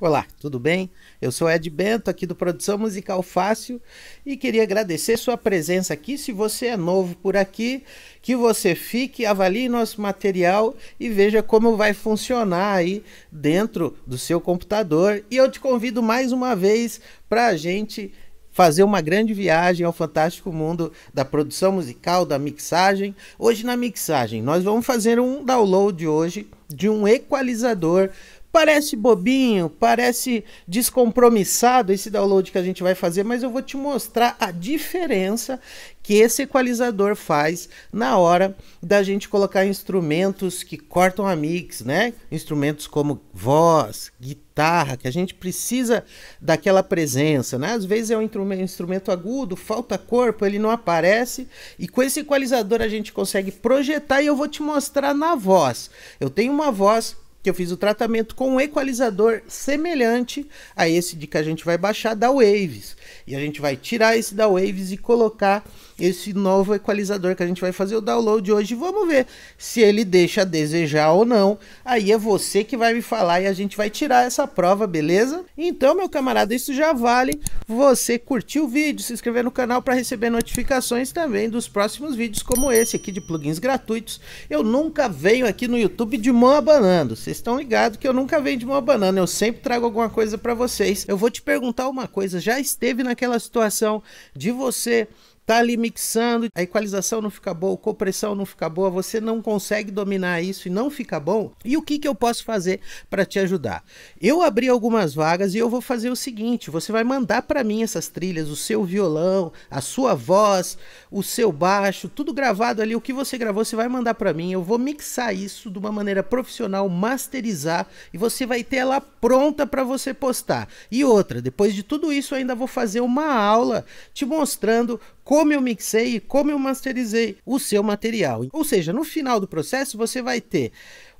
Olá, tudo bem? Eu sou Ed Bento, aqui do Produção Musical Fácil, e queria agradecer sua presença aqui. Se você é novo por aqui, que você fique, avalie nosso material e veja como vai funcionar aí dentro do seu computador. E eu te convido mais uma vez para a gente fazer uma grande viagem ao fantástico mundo da produção musical, da mixagem. Hoje na mixagem, nós vamos fazer um download hoje de um equalizador Parece bobinho, parece descompromissado esse download que a gente vai fazer, mas eu vou te mostrar a diferença que esse equalizador faz na hora da gente colocar instrumentos que cortam a mix, né? Instrumentos como voz, guitarra, que a gente precisa daquela presença, né? Às vezes é um instrumento agudo, falta corpo, ele não aparece, e com esse equalizador a gente consegue projetar e eu vou te mostrar na voz. Eu tenho uma voz que eu fiz o tratamento com um equalizador semelhante a esse de que a gente vai baixar da Waves. E a gente vai tirar esse da Waves e colocar esse novo equalizador que a gente vai fazer o download hoje. Vamos ver se ele deixa a desejar ou não. Aí é você que vai me falar e a gente vai tirar essa prova, beleza? Então, meu camarada, isso já vale você curtir o vídeo, se inscrever no canal para receber notificações também dos próximos vídeos como esse aqui de plugins gratuitos. Eu nunca venho aqui no YouTube de mão abanando. Você vocês estão ligados que eu nunca vendo uma banana, eu sempre trago alguma coisa para vocês. Eu vou te perguntar uma coisa, já esteve naquela situação de você tá ali mixando, a equalização não fica boa, a compressão não fica boa, você não consegue dominar isso e não fica bom. E o que, que eu posso fazer para te ajudar? Eu abri algumas vagas e eu vou fazer o seguinte: você vai mandar para mim essas trilhas, o seu violão, a sua voz, o seu baixo, tudo gravado ali, o que você gravou, você vai mandar para mim. Eu vou mixar isso de uma maneira profissional, masterizar e você vai ter ela pronta para você postar. E outra, depois de tudo isso, eu ainda vou fazer uma aula te mostrando como eu mixei e como eu masterizei o seu material. Ou seja, no final do processo você vai ter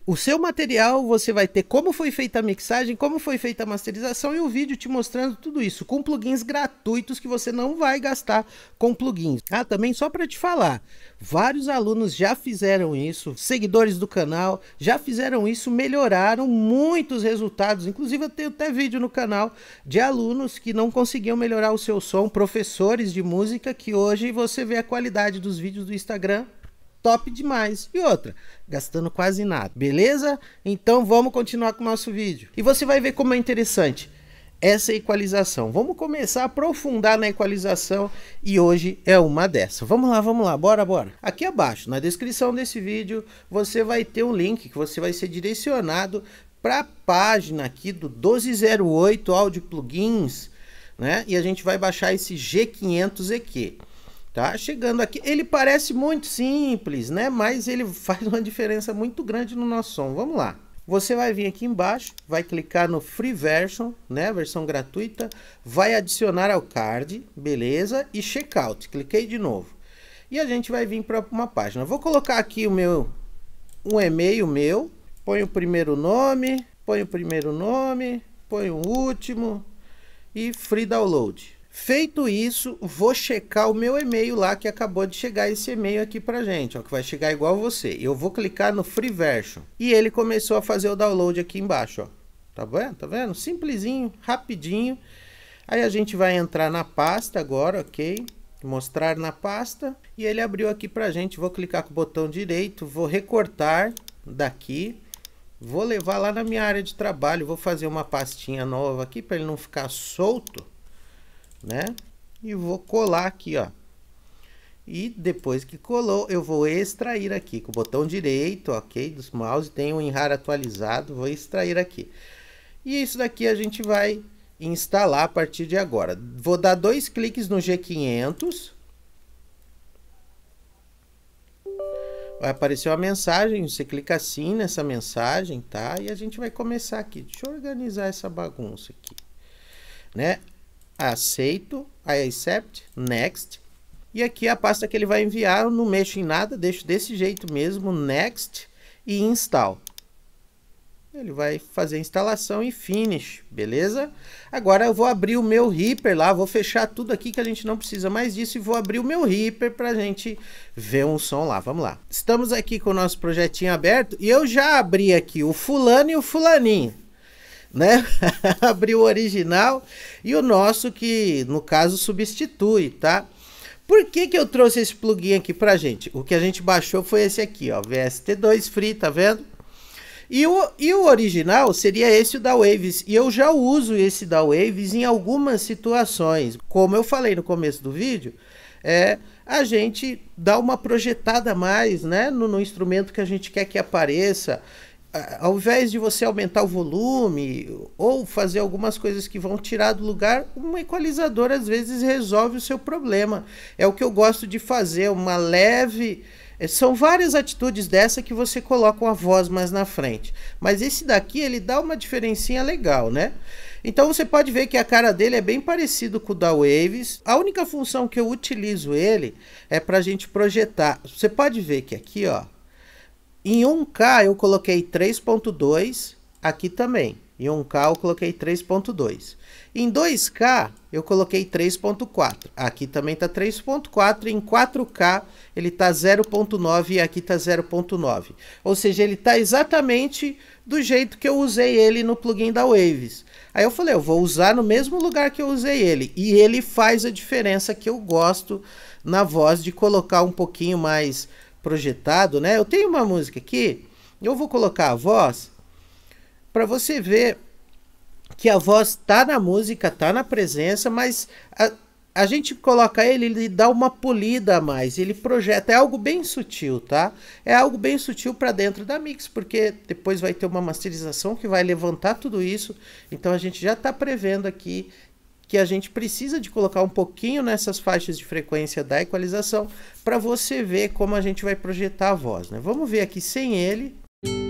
o seu material você vai ter como foi feita a mixagem, como foi feita a masterização e o vídeo te mostrando tudo isso com plugins gratuitos que você não vai gastar com plugins. Ah, também só para te falar, vários alunos já fizeram isso, seguidores do canal já fizeram isso, melhoraram muitos resultados. Inclusive eu tenho até vídeo no canal de alunos que não conseguiam melhorar o seu som, professores de música que hoje você vê a qualidade dos vídeos do Instagram top demais. E outra, gastando quase nada, beleza? Então vamos continuar com o nosso vídeo. E você vai ver como é interessante essa equalização. Vamos começar a aprofundar na equalização e hoje é uma dessa. Vamos lá, vamos lá, bora, bora. Aqui abaixo, na descrição desse vídeo, você vai ter um link que você vai ser direcionado para a página aqui do 1208 Audio Plugins, né? E a gente vai baixar esse G500EQ. Tá chegando aqui. Ele parece muito simples, né? Mas ele faz uma diferença muito grande no nosso som. Vamos lá. Você vai vir aqui embaixo, vai clicar no Free Version, né? Versão gratuita. Vai adicionar ao card, beleza? E Checkout. Cliquei de novo. E a gente vai vir para uma página. Vou colocar aqui o meu, um e-mail meu. Põe o primeiro nome, põe o primeiro nome, põe o último e Free Download. Feito isso, vou checar o meu e-mail lá que acabou de chegar esse e-mail aqui pra gente, ó, que vai chegar igual você. Eu vou clicar no Free Version e ele começou a fazer o download aqui embaixo, ó. Tá vendo? Tá vendo? Simplesinho, rapidinho. Aí a gente vai entrar na pasta agora, ok? Mostrar na pasta e ele abriu aqui pra gente. Vou clicar com o botão direito, vou recortar daqui, vou levar lá na minha área de trabalho, vou fazer uma pastinha nova aqui para ele não ficar solto né? E vou colar aqui, ó. E depois que colou, eu vou extrair aqui com o botão direito, ok? Dos mouse, tem o um atualizado, vou extrair aqui. E isso daqui a gente vai instalar a partir de agora. Vou dar dois cliques no G500. Vai aparecer uma mensagem, você clica assim nessa mensagem, tá? E a gente vai começar aqui. Deixa eu organizar essa bagunça aqui. Né? aceito, I accept, next. E aqui é a pasta que ele vai enviar, eu não mexo em nada, deixo desse jeito mesmo, next e install. Ele vai fazer a instalação e finish, beleza? Agora eu vou abrir o meu Reaper lá, vou fechar tudo aqui que a gente não precisa mais disso e vou abrir o meu Reaper para a gente ver um som lá, vamos lá. Estamos aqui com o nosso projetinho aberto e eu já abri aqui o fulano e o fulaninho né? Abriu o original e o nosso que, no caso, substitui, tá? Por que, que eu trouxe esse plugin aqui pra gente? O que a gente baixou foi esse aqui, ó, VST2 Free, tá vendo? E o, e o original seria esse da Waves, e eu já uso esse da Waves em algumas situações. Como eu falei no começo do vídeo, é a gente dá uma projetada mais né, no, no instrumento que a gente quer que apareça, ao invés de você aumentar o volume ou fazer algumas coisas que vão tirar do lugar, um equalizador às vezes resolve o seu problema. É o que eu gosto de fazer, uma leve. Eh, são várias atitudes dessa que você coloca uma voz mais na frente. Mas esse daqui, ele dá uma diferencinha legal, né? Então você pode ver que a cara dele é bem parecido com o da Waves. A única função que eu utilizo ele é para a gente projetar. Você pode ver que aqui, ó, em 1K eu coloquei 3.2, aqui também. Em 1K eu coloquei 3.2. Em 2K eu coloquei 3.4. Aqui também está 3.4. Em 4K ele está 0.9 e aqui está 0.9. Ou seja, ele está exatamente do jeito que eu usei ele no plugin da Waves. Aí eu falei, eu vou usar no mesmo lugar que eu usei ele. E ele faz a diferença que eu gosto na voz de colocar um pouquinho mais projetado, né? Eu tenho uma música aqui, eu vou colocar a voz para você ver que a voz tá na música, tá na presença, mas a, a gente coloca ele, ele dá uma polida a mais, ele projeta, é algo bem sutil, tá? É algo bem sutil para dentro da mix, porque depois vai ter uma masterização que vai levantar tudo isso. Então a gente já tá prevendo aqui que a gente precisa de colocar um pouquinho nessas faixas de frequência da equalização para você ver como a gente vai projetar a voz, né? Vamos ver aqui sem ele.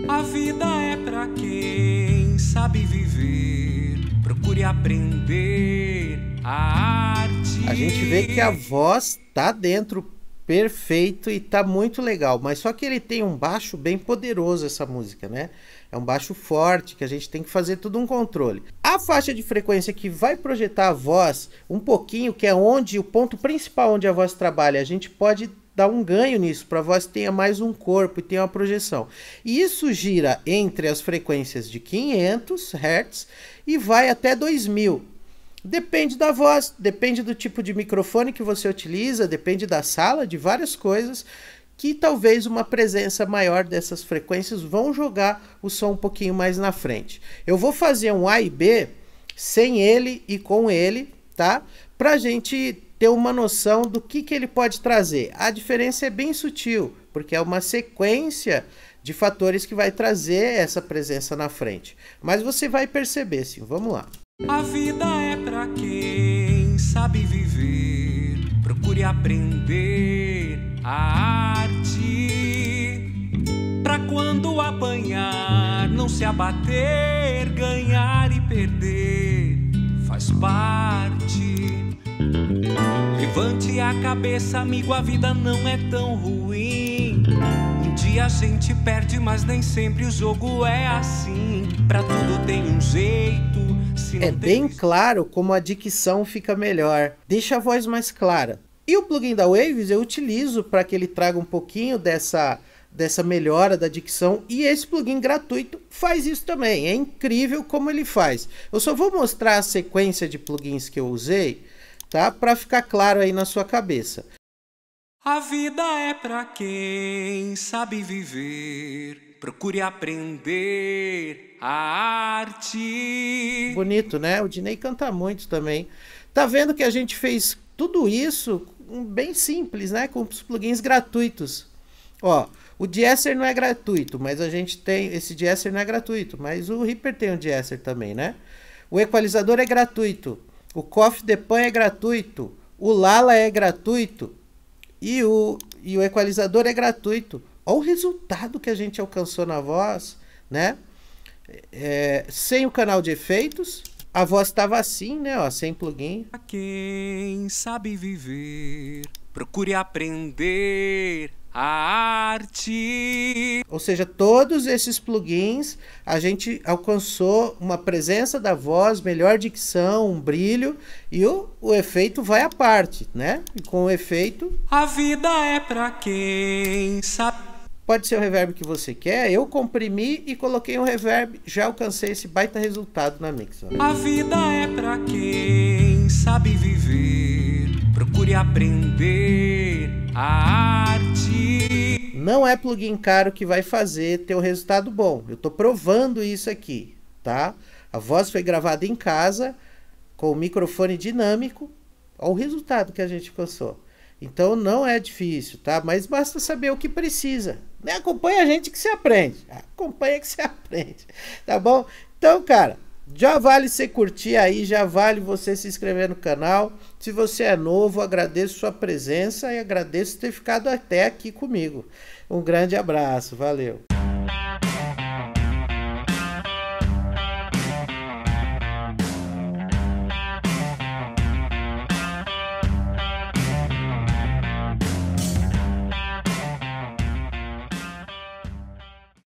A vida é para quem sabe viver. Procure aprender a arte. A gente vê que a voz tá dentro perfeito e tá muito legal. Mas só que ele tem um baixo bem poderoso essa música, né? É um baixo forte que a gente tem que fazer tudo um controle. A faixa de frequência que vai projetar a voz um pouquinho, que é onde o ponto principal onde a voz trabalha, a gente pode dar um ganho nisso para a voz tenha mais um corpo e tenha uma projeção. E isso gira entre as frequências de 500 Hz e vai até 2000. Depende da voz, depende do tipo de microfone que você utiliza, depende da sala, de várias coisas que talvez uma presença maior dessas frequências vão jogar o som um pouquinho mais na frente. Eu vou fazer um A e B sem ele e com ele, tá? Pra gente ter uma noção do que, que ele pode trazer. A diferença é bem sutil, porque é uma sequência de fatores que vai trazer essa presença na frente. Mas você vai perceber, sim. Vamos lá. A vida é para quem sabe viver. Procure aprender a arte para quando apanhar, não se abater, ganhar e perder faz parte. Levante a cabeça, amigo, a vida não é tão ruim a gente perde, mas nem sempre o jogo é assim. tudo tem um jeito. é bem claro como a dicção fica melhor, deixa a voz mais clara. E o plugin da Waves eu utilizo para que ele traga um pouquinho dessa dessa melhora da dicção e esse plugin gratuito faz isso também. É incrível como ele faz. Eu só vou mostrar a sequência de plugins que eu usei, tá? Para ficar claro aí na sua cabeça. A vida é para quem sabe viver. Procure aprender a arte. Bonito, né? O Dinei canta muito também. Tá vendo que a gente fez tudo isso bem simples, né? Com os plugins gratuitos. Ó, o Jesser não é gratuito, mas a gente tem. Esse Jesser não é gratuito, mas o Reaper tem o Jesser também, né? O equalizador é gratuito. O Coffee Depan é gratuito. O Lala é gratuito. E o, e o equalizador é gratuito. Olha o resultado que a gente alcançou na voz, né? É, sem o canal de efeitos, a voz estava assim, né? Ó, sem plugin. quem sabe viver. Procure aprender a arte. Ou seja, todos esses plugins a gente alcançou uma presença da voz, melhor dicção, um brilho e o, o efeito vai à parte, né? E com o efeito. A vida é para quem sabe. Pode ser o reverb que você quer. Eu comprimi e coloquei um reverb. Já alcancei esse baita resultado na mix. A vida é para quem sabe viver. Procure aprender a arte. Não é plugin caro que vai fazer ter um resultado bom. Eu estou provando isso aqui, tá? A voz foi gravada em casa com o microfone dinâmico. Olha o resultado que a gente passou. Então não é difícil, tá? Mas basta saber o que precisa. Né? Acompanha a gente que se aprende. Acompanha que se aprende. Tá bom? Então, cara, já vale você curtir aí, já vale você se inscrever no canal. Se você é novo, agradeço sua presença e agradeço ter ficado até aqui comigo. Um grande abraço, valeu!